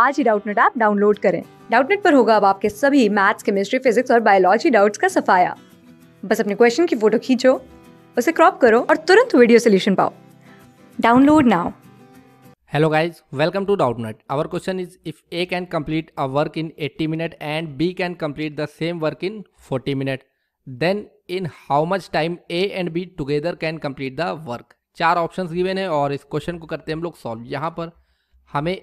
आज ही Doubtnut app download करें डाउटनेट पर होगा अब आपके सभी मैथ्स केमिस्ट्री फिजिक्स और बायोलॉजी डाउट्स का सफाया बस अपने क्वेश्चन की फोटो खींचो उसे क्रॉप करो और तुरंत वीडियो सोल्यूशन पाओ download now hello guys welcome to Doubtnut our question is if a can complete a work in 80 minute and b can complete the same work in 40 minute then in how much time a and b together can complete the work चार options given है और इस question को करते हैं हम लोग solve यहाँ पर हमें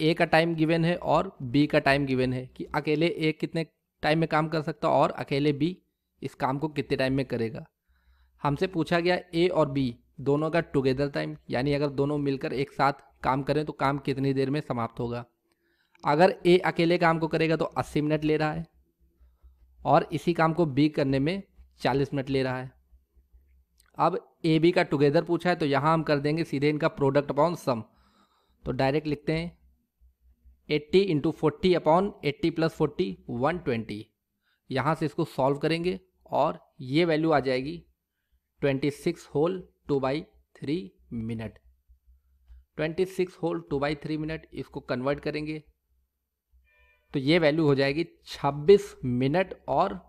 ए का टाइम गिवन है और बी का टाइम गिवन है कि अकेले ए कितने टाइम में काम कर सकता और अकेले बी इस काम को कितने टाइम में करेगा हमसे पूछा गया ए और बी दोनों का टुगेदर टाइम यानी अगर दोनों मिलकर एक साथ काम करें तो काम कितनी देर में समाप्त होगा अगर ए अकेले काम को करेगा तो 80 मिनट ले रहा है और इसी काम को बी करने में 40 मिनट ले रहा है अब ए बी का टुगेदर पूछा है तो यहाँ हम कर देंगे सीधे इनका प्रोडक्ट अपॉन सम तो डायरेक्ट लिखते हैं eighty into forty upon eighty plus forty one twenty यहाँ से इसको सॉल्व करेंगे और ये वैल्यू आ जाएगी twenty six whole two by three minute twenty six whole two by three minute इसको कन्वर्ट करेंगे तो ये वैल्यू हो जाएगी छब्बीस मिनट और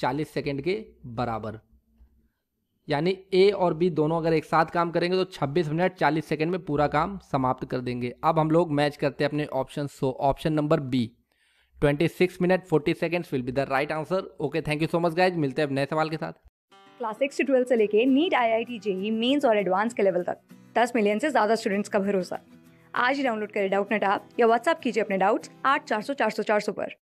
चालीस सेकेंड के बराबर यानी ए और बी दोनों अगर एक साथ काम करेंगे तो 26 मिनट 40 सेकंड में पूरा काम समाप्त कर देंगे अब हम लोग मैच करते हैं अपने option so option number b 26 minute 40 seconds will be the right answer okay thank you so much guys मिलते हैं नए सवाल के साथ क्लास सिक्स से ट्वेल्थ से लेके NEET I I T JEE Mains और एडवांस के लेवल तक दस मिलियन से ज़्यादा स्टूडेंट्स का भरोसा आज ही डाउनलोड करें डाउट नेट आप या व्हाट्सअप कीजिए अपने डाउट्स आठ चार सौ चार सौ चार सौ पर